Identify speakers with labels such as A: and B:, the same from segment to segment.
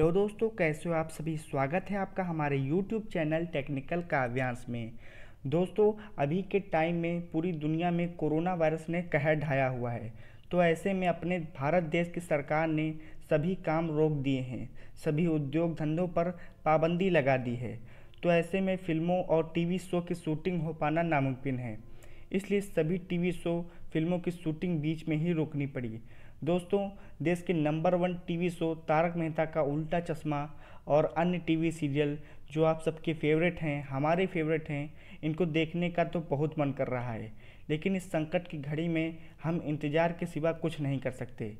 A: hello दोस्तों कैसे हो आप सभी स्वागत है आपका हमारे यूट्यूब चैनल टेक्निकल काव्यांश में दोस्तों अभी के टाइम में पूरी दुनिया में कोरोना वायरस ने कहर ढाया हुआ है तो ऐसे में अपने भारत देश की सरकार ने सभी काम रोक दिए हैं सभी उद्योग धंधों पर पाबंदी लगा दी है तो ऐसे में फिल्मों और टीवी शो की शूटिंग हो पाना नामुमकिन है इसलिए सभी टीवी शो फिल्मों की शूटिंग बीच में ही रोकनी पड़ी दोस्तों देश के number one TV show Tarak Mehta Ka Ooltah चश्मा और अन्य टीवी सीरियल जो आप सबके फेवरेट हैं हमारे फेवरेट हैं इनको देखने का तो बहुत मन कर रहा है लेकिन इस संकट की घड़ी में हम इंतज़ार के सिवा कुछ नहीं कर सकते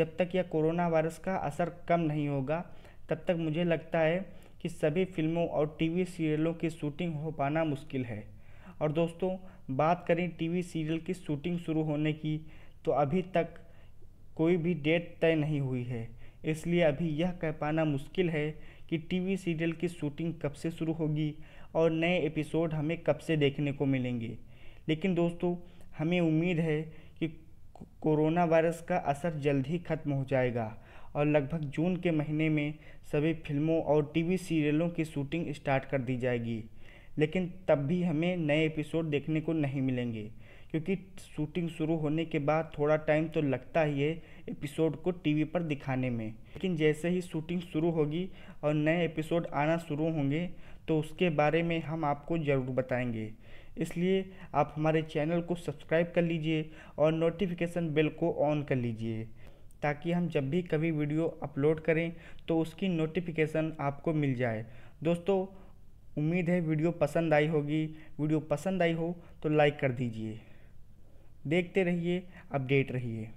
A: जब तक यह कोरोना वायरस का असर कम नहीं होगा तब तक मुझे लगता है कि सभी फिल्मों और टीवी सीरियलों की शूटिंग हो पाना मुश्किल है और दोस्तों बात करें टीवी सीरियल की शूटिंग शुरू होने की तो अभी तक कोई भी डेट तय नहीं हुई है इसलिए अभी यह कह पाना मुश्किल है कि टीवी सीरियल की शूटिंग कब से शुरू होगी और नए एपिसोड हमें कब से देखने को मिलेंगे लेकिन दोस्तों हमें उम्मीद है कि कोरोना वायरस का असर जल्द ही खत्म हो जाएगा और लगभग जून के महीने में सभी फिल्मों और टीवी सीरियलों की शूटिंग स्टार्ट कर दी जाएगी लेकिन तब भी हमें नए एपिसोड देखने को नहीं मिलेंगे क्योंकि शूटिंग शुरू होने के बाद थोड़ा टाइम तो लगता ही है एपिसोड को टीवी पर दिखाने में लेकिन जैसे ही शूटिंग शुरू होगी और नए एपिसोड आना शुरू होंगे तो उसके बारे में हम आपको ज़रूर बताएंगे इसलिए आप हमारे चैनल को सब्सक्राइब कर लीजिए और नोटिफिकेशन बेल को ऑन कर लीजिए ताकि हम जब भी कभी वीडियो अपलोड करें तो उसकी नोटिफिकेशन आपको मिल जाए दोस्तों उम्मीद है वीडियो पसंद आई होगी वीडियो पसंद आई हो तो लाइक कर दीजिए देखते रहिए अपडेट रहिए